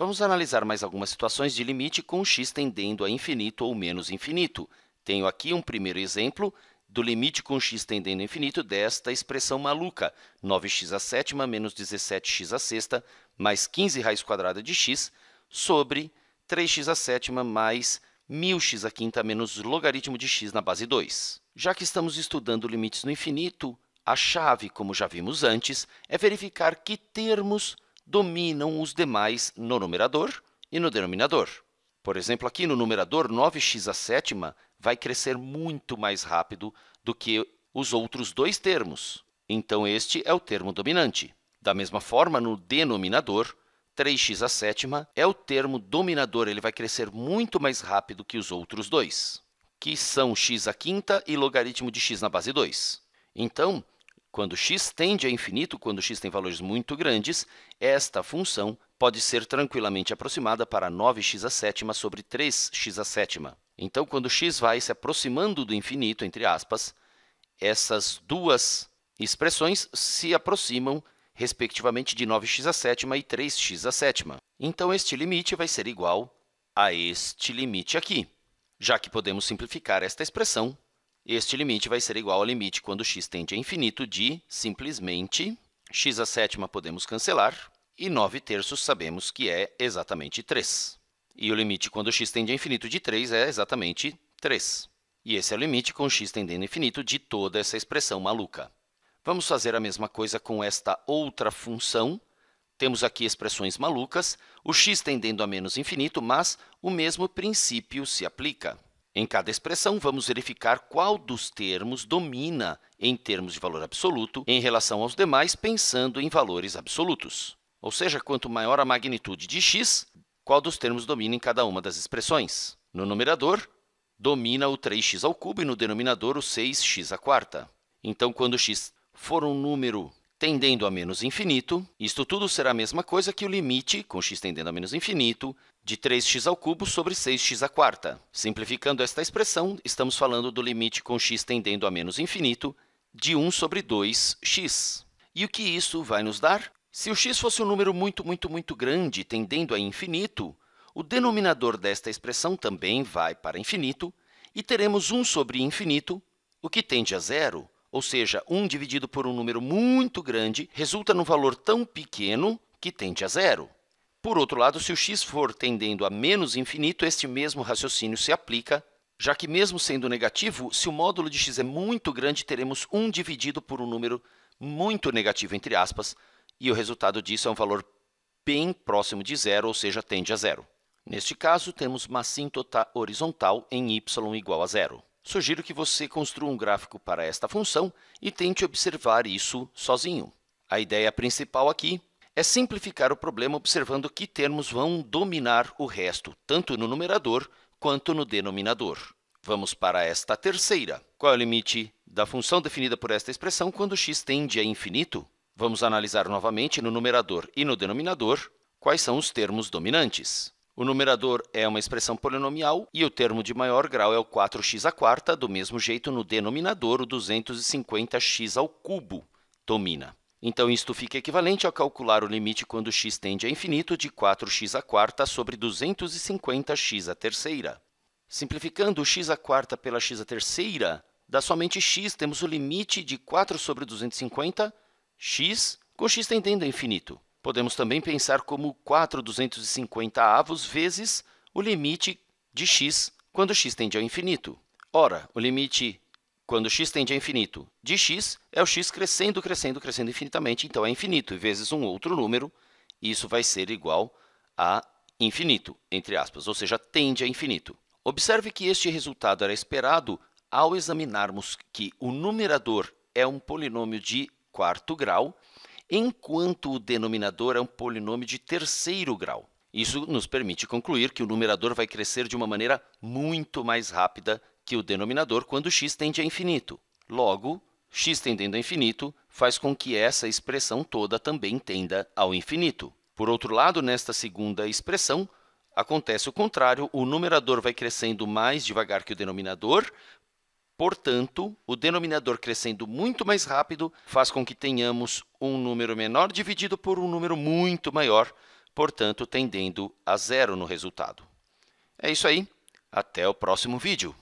Vamos analisar mais algumas situações de limite com x tendendo a infinito ou menos infinito. Tenho aqui um primeiro exemplo do limite com x tendendo a infinito desta expressão maluca, 9x a sétima menos 17x a sexta mais 15 raiz quadrada de x sobre 3x a sétima mais 1000x a quinta menos logaritmo de x na base 2. Já que estamos estudando limites no infinito, a chave, como já vimos antes, é verificar que termos dominam os demais no numerador e no denominador. Por exemplo, aqui no numerador, 9x à sétima vai crescer muito mais rápido do que os outros dois termos. Então, este é o termo dominante. Da mesma forma, no denominador, 3x à sétima é o termo dominador, ele vai crescer muito mais rápido que os outros dois, que são x à quinta e logaritmo de x na base 2. Então, quando x tende a infinito, quando x tem valores muito grandes, esta função pode ser tranquilamente aproximada para 9x a sétima sobre 3x a sétima. Então, quando x vai se aproximando do infinito, entre aspas, essas duas expressões se aproximam, respectivamente, de 9x a sétima e 3x a sétima. Então, este limite vai ser igual a este limite aqui, já que podemos simplificar esta expressão este limite vai ser igual ao limite quando x tende a infinito de, simplesmente, x a sétima podemos cancelar, e 9 terços sabemos que é exatamente 3. E o limite quando x tende a infinito de 3 é exatamente 3. E esse é o limite com x tendendo a infinito de toda essa expressão maluca. Vamos fazer a mesma coisa com esta outra função. Temos aqui expressões malucas, o x tendendo a menos infinito, mas o mesmo princípio se aplica. Em cada expressão, vamos verificar qual dos termos domina em termos de valor absoluto em relação aos demais, pensando em valores absolutos. Ou seja, quanto maior a magnitude de x, qual dos termos domina em cada uma das expressões. No numerador, domina o 3x ao cubo e no denominador o 6x à quarta. Então, quando x for um número tendendo a menos infinito, isto tudo será a mesma coisa que o limite, com x tendendo a menos infinito, de 3x ao cubo sobre 6x à quarta. Simplificando esta expressão, estamos falando do limite com x tendendo a menos infinito de 1 sobre 2x. E o que isso vai nos dar? Se o x fosse um número muito, muito, muito grande, tendendo a infinito, o denominador desta expressão também vai para infinito, e teremos 1 sobre infinito, o que tende a zero, ou seja, 1 dividido por um número muito grande, resulta num valor tão pequeno que tende a zero. Por outro lado, se o x for tendendo a menos infinito, este mesmo raciocínio se aplica, já que, mesmo sendo negativo, se o módulo de x é muito grande, teremos 1 dividido por um número muito negativo, entre aspas, e o resultado disso é um valor bem próximo de zero, ou seja, tende a zero. Neste caso, temos uma assíntota horizontal em y igual a zero. Sugiro que você construa um gráfico para esta função e tente observar isso sozinho. A ideia principal aqui é simplificar o problema observando que termos vão dominar o resto, tanto no numerador quanto no denominador. Vamos para esta terceira. Qual é o limite da função definida por esta expressão quando x tende a infinito? Vamos analisar novamente no numerador e no denominador quais são os termos dominantes. O numerador é uma expressão polinomial e o termo de maior grau é o 4x à quarta, do mesmo jeito no denominador o 250x ao cubo domina. Então, isto fica equivalente ao calcular o limite quando x tende a infinito de 4x à quarta sobre 250x à terceira. Simplificando o x à quarta pela x à terceira, dá somente x, temos o limite de 4 sobre 250, x, com x tendendo a infinito. Podemos também pensar como 4 250 avos vezes o limite de x quando x tende ao infinito. Ora, o limite quando x tende a infinito de x é o x crescendo, crescendo, crescendo infinitamente, então é infinito, e vezes um outro número, e isso vai ser igual a infinito, entre aspas, ou seja, tende a infinito. Observe que este resultado era esperado ao examinarmos que o numerador é um polinômio de quarto grau enquanto o denominador é um polinômio de terceiro grau. Isso nos permite concluir que o numerador vai crescer de uma maneira muito mais rápida que o denominador quando x tende a infinito. Logo, x tendendo a infinito faz com que essa expressão toda também tenda ao infinito. Por outro lado, nesta segunda expressão, acontece o contrário, o numerador vai crescendo mais devagar que o denominador, Portanto, o denominador crescendo muito mais rápido faz com que tenhamos um número menor dividido por um número muito maior, portanto, tendendo a zero no resultado. É isso aí. Até o próximo vídeo.